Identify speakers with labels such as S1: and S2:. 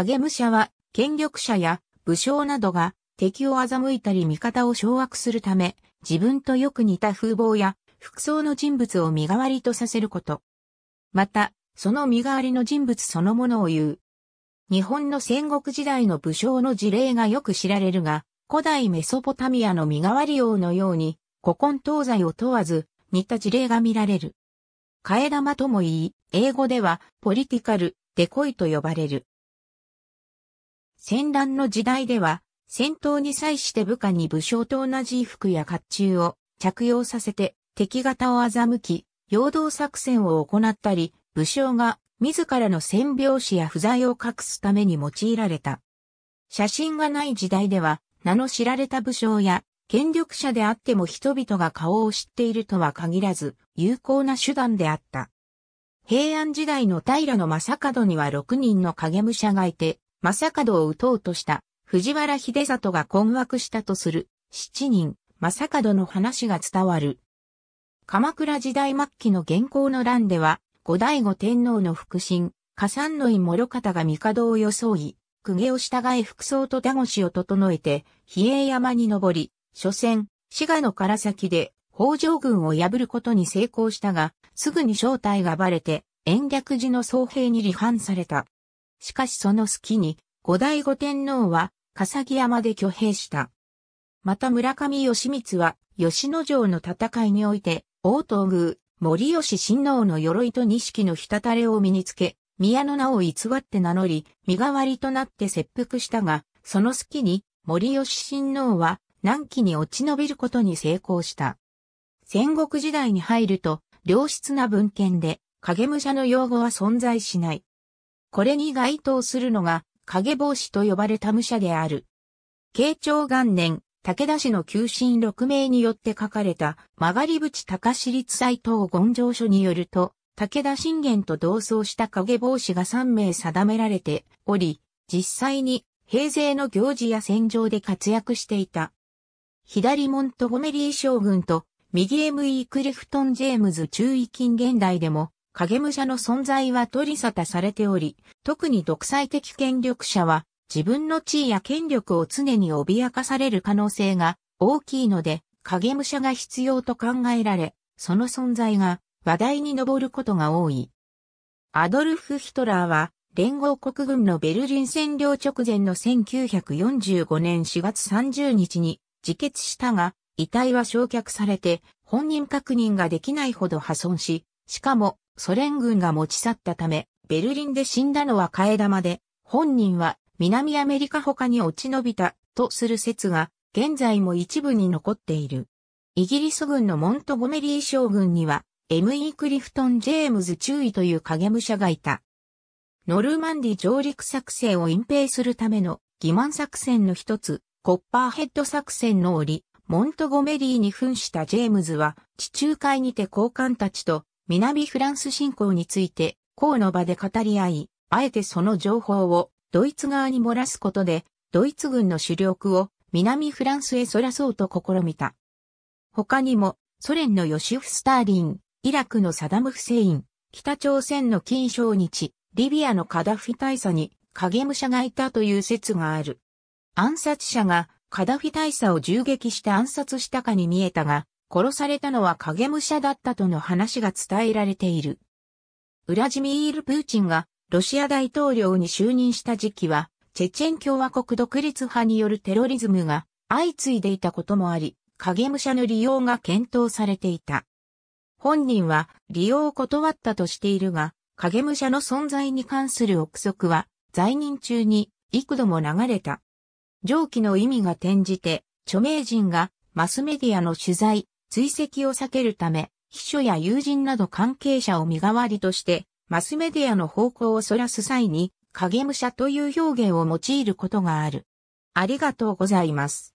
S1: 影武者は、権力者や武将などが敵を欺いたり味方を掌握するため、自分とよく似た風貌や服装の人物を身代わりとさせること。また、その身代わりの人物そのものを言う。日本の戦国時代の武将の事例がよく知られるが、古代メソポタミアの身代わり王のように、古今東西を問わず、似た事例が見られる。替え玉とも言い、英語では、ポリティカル、デコイと呼ばれる。戦乱の時代では、戦闘に際して部下に武将と同じ衣服や甲冑を着用させて敵型を欺き、陽動作戦を行ったり、武将が自らの戦病死や不在を隠すために用いられた。写真がない時代では、名の知られた武将や権力者であっても人々が顔を知っているとは限らず、有効な手段であった。平安時代の平の正門には6人の影武者がいて、正門を撃とうとした藤原秀里が困惑したとする七人正門の話が伝わる。鎌倉時代末期の現行の乱では、後醍醐天皇の腹心、加山の井諸方が帝を装い、公家を従い服装と田越を整えて、比叡山に登り、所詮、滋賀の唐崎で北条軍を破ることに成功したが、すぐに正体がバレて、延暦寺の僧兵に離反された。しかしその隙に、後醍醐天皇は、笠木山で挙兵した。また村上義光は、吉野城の戦いにおいて、王東宮、森吉親王の鎧と錦のひたたれを身につけ、宮の名を偽って名乗り、身代わりとなって切腹したが、その隙に、森吉親王は、南紀に落ち延びることに成功した。戦国時代に入ると、良質な文献で、影武者の用語は存在しない。これに該当するのが影帽子と呼ばれた武者である。慶長元年、武田氏の旧臣六名によって書かれた曲がり淵高市立斎藤権上書によると、武田信玄と同窓した影帽子が3名定められており、実際に平成の行事や戦場で活躍していた。左モントゴメリー将軍と右 M.E. クリフトン・ジェームズ中尉近現代でも影武者の存在は取り沙汰されており、特に独裁的権力者は自分の地位や権力を常に脅かされる可能性が大きいので、影武者が必要と考えられ、その存在が話題に上ることが多い。アドルフ・ヒトラーは、連合国軍のベルリン占領直前の1945年4月30日に自決したが、遺体は焼却されて本人確認ができないほど破損し、しかもソ連軍が持ち去ったため、ベルリンで死んだのは替え玉で、本人は南アメリカ他に落ち延びたとする説が、現在も一部に残っている。イギリス軍のモントゴメリー将軍には、M.E. クリフトン・ジェームズ中尉という影武者がいた。ノルマンディ上陸作戦を隠蔽するための欺瞞作戦の一つ、コッパーヘッド作戦の折、モントゴメリーに扮したジェームズは、地中海にて高官たちと南フランス侵攻について、公の場で語り合い、あえてその情報をドイツ側に漏らすことで、ドイツ軍の主力を南フランスへそらそうと試みた。他にも、ソ連のヨシフ・スターリン、イラクのサダム・フセイン、北朝鮮の金正日、リビアのカダフィ大佐に影武者がいたという説がある。暗殺者がカダフィ大佐を銃撃して暗殺したかに見えたが、殺されたのは影武者だったとの話が伝えられている。ウラジミール・プーチンがロシア大統領に就任した時期は、チェチェン共和国独立派によるテロリズムが相次いでいたこともあり、影武者の利用が検討されていた。本人は利用を断ったとしているが、影武者の存在に関する憶測は、在任中に幾度も流れた。上記の意味が転じて、著名人がマスメディアの取材、追跡を避けるため、秘書や友人など関係者を身代わりとして、マスメディアの方向を逸らす際に、影武者という表現を用いることがある。ありがとうございます。